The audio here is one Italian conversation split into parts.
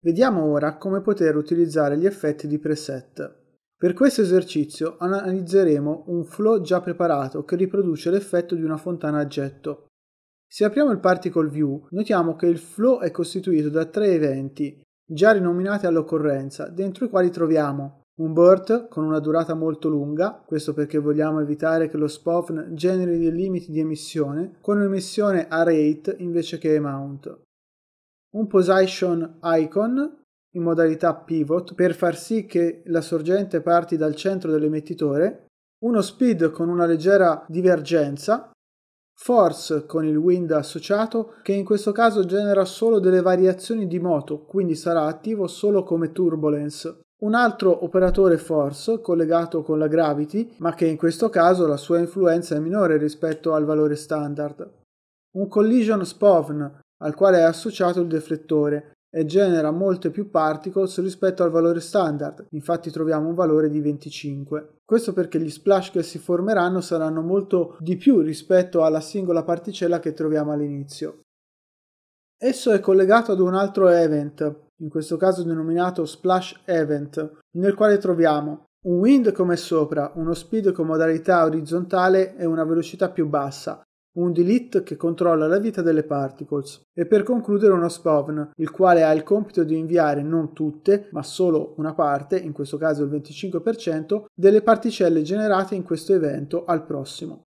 Vediamo ora come poter utilizzare gli effetti di preset. Per questo esercizio analizzeremo un flow già preparato che riproduce l'effetto di una fontana a getto. Se apriamo il Particle View, notiamo che il flow è costituito da tre eventi, già rinominati all'occorrenza, dentro i quali troviamo un BERT con una durata molto lunga, questo perché vogliamo evitare che lo spawn generi dei limiti di emissione, con un'emissione a rate invece che amount un position icon in modalità pivot per far sì che la sorgente parti dal centro dell'emettitore, uno speed con una leggera divergenza, force con il wind associato che in questo caso genera solo delle variazioni di moto, quindi sarà attivo solo come turbulence. Un altro operatore force collegato con la gravity, ma che in questo caso la sua influenza è minore rispetto al valore standard. Un collision spawn al quale è associato il deflettore e genera molte più particles rispetto al valore standard, infatti troviamo un valore di 25. Questo perché gli splash che si formeranno saranno molto di più rispetto alla singola particella che troviamo all'inizio. Esso è collegato ad un altro event, in questo caso denominato splash event, nel quale troviamo un wind come sopra, uno speed con modalità orizzontale e una velocità più bassa, un delete che controlla la vita delle particles, e per concludere uno spawn, il quale ha il compito di inviare non tutte, ma solo una parte, in questo caso il 25%, delle particelle generate in questo evento al prossimo.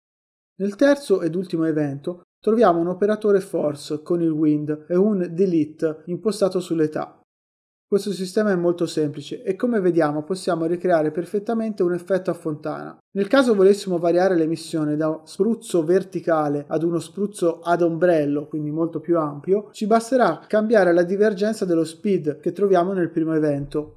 Nel terzo ed ultimo evento troviamo un operatore force con il wind e un delete impostato sull'età. Questo sistema è molto semplice e come vediamo possiamo ricreare perfettamente un effetto a fontana. Nel caso volessimo variare l'emissione da spruzzo verticale ad uno spruzzo ad ombrello, quindi molto più ampio, ci basterà cambiare la divergenza dello speed che troviamo nel primo evento.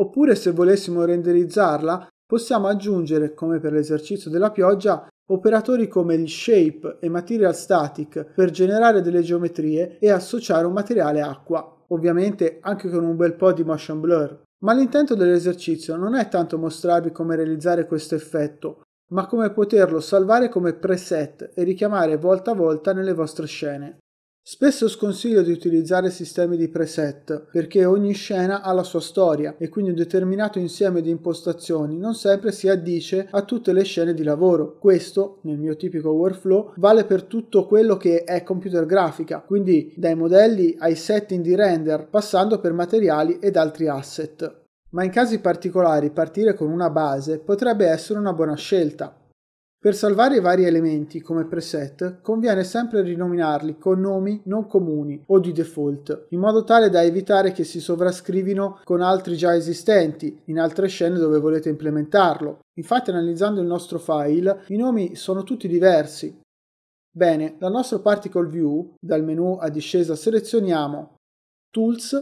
Oppure se volessimo renderizzarla, possiamo aggiungere, come per l'esercizio della pioggia, operatori come il shape e material static per generare delle geometrie e associare un materiale acqua, ovviamente anche con un bel po' di motion blur. Ma l'intento dell'esercizio non è tanto mostrarvi come realizzare questo effetto, ma come poterlo salvare come preset e richiamare volta a volta nelle vostre scene. Spesso sconsiglio di utilizzare sistemi di preset perché ogni scena ha la sua storia e quindi un determinato insieme di impostazioni non sempre si addice a tutte le scene di lavoro. Questo, nel mio tipico workflow, vale per tutto quello che è computer grafica, quindi dai modelli ai setting di render, passando per materiali ed altri asset. Ma in casi particolari partire con una base potrebbe essere una buona scelta, per salvare i vari elementi come preset conviene sempre rinominarli con nomi non comuni o di default, in modo tale da evitare che si sovrascrivino con altri già esistenti in altre scene dove volete implementarlo. Infatti analizzando il nostro file i nomi sono tutti diversi. Bene, dal nostro Particle View, dal menu a discesa selezioniamo Tools,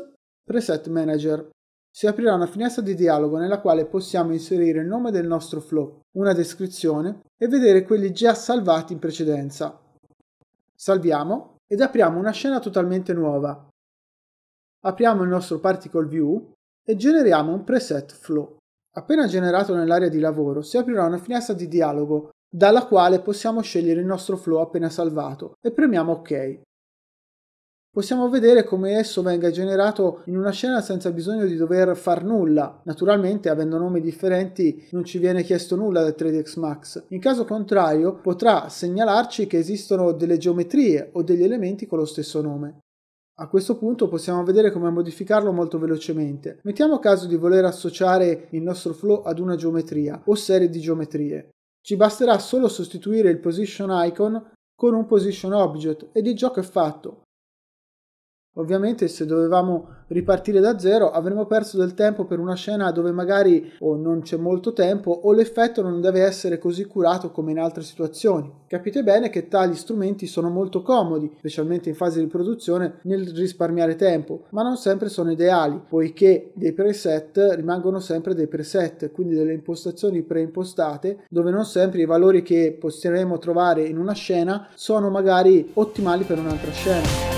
Preset Manager. Si aprirà una finestra di dialogo nella quale possiamo inserire il nome del nostro flow una descrizione e vedere quelli già salvati in precedenza. Salviamo ed apriamo una scena totalmente nuova. Apriamo il nostro Particle View e generiamo un preset flow. Appena generato nell'area di lavoro si aprirà una finestra di dialogo dalla quale possiamo scegliere il nostro flow appena salvato e premiamo ok possiamo vedere come esso venga generato in una scena senza bisogno di dover far nulla. Naturalmente, avendo nomi differenti, non ci viene chiesto nulla da 3 dx Max. In caso contrario, potrà segnalarci che esistono delle geometrie o degli elementi con lo stesso nome. A questo punto possiamo vedere come modificarlo molto velocemente. Mettiamo caso di voler associare il nostro flow ad una geometria o serie di geometrie. Ci basterà solo sostituire il position icon con un position object ed il gioco è fatto. Ovviamente se dovevamo ripartire da zero avremmo perso del tempo per una scena dove magari o non c'è molto tempo o l'effetto non deve essere così curato come in altre situazioni. Capite bene che tali strumenti sono molto comodi, specialmente in fase di produzione, nel risparmiare tempo, ma non sempre sono ideali, poiché dei preset rimangono sempre dei preset, quindi delle impostazioni preimpostate, dove non sempre i valori che possiamo trovare in una scena sono magari ottimali per un'altra scena.